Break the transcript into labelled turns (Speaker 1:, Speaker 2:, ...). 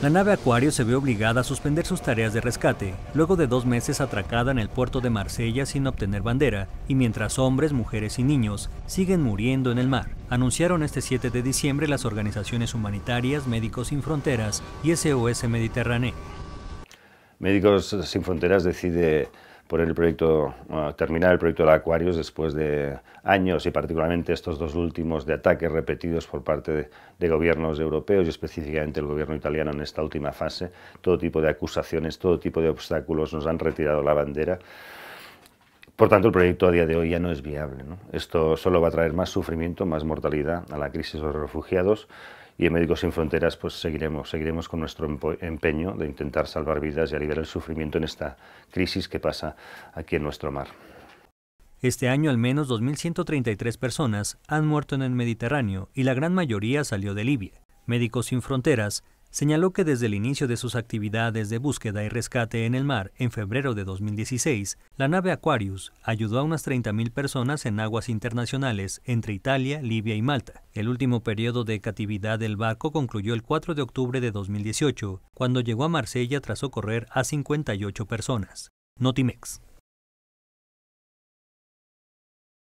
Speaker 1: La nave Acuario se ve obligada a suspender sus tareas de rescate, luego de dos meses atracada en el puerto de Marsella sin obtener bandera, y mientras hombres, mujeres y niños siguen muriendo en el mar. Anunciaron este 7 de diciembre las organizaciones humanitarias Médicos Sin Fronteras y SOS Mediterráneo.
Speaker 2: Médicos Sin Fronteras decide poner el proyecto, terminar el proyecto de Aquarius después de años y particularmente estos dos últimos de ataques repetidos por parte de, gobiernos europeos y específicamente el gobierno italiano en esta última fase. Todo tipo de acusaciones, todo tipo de obstáculos nos han retirado la bandera. Por tanto, el proyecto a día de hoy ya no es viable. Esto solo va a traer más sufrimiento, más mortalidad a la crisis de los refugiados y en Médicos Sin Fronteras pues seguiremos, seguiremos con nuestro empeño de intentar salvar vidas y aliviar el sufrimiento en esta crisis que pasa aquí en nuestro mar.
Speaker 1: Este año al menos 2.133 personas han muerto en el Mediterráneo y la gran mayoría salió de Libia. Médicos Sin Fronteras señaló que desde el inicio de sus actividades de búsqueda y rescate en el mar en febrero de 2016, la nave Aquarius ayudó a unas 30.000 personas en aguas internacionales entre Italia, Libia y Malta. El último periodo de catividad del barco concluyó el 4 de octubre de 2018, cuando llegó a Marsella tras socorrer a 58 personas. Notimex.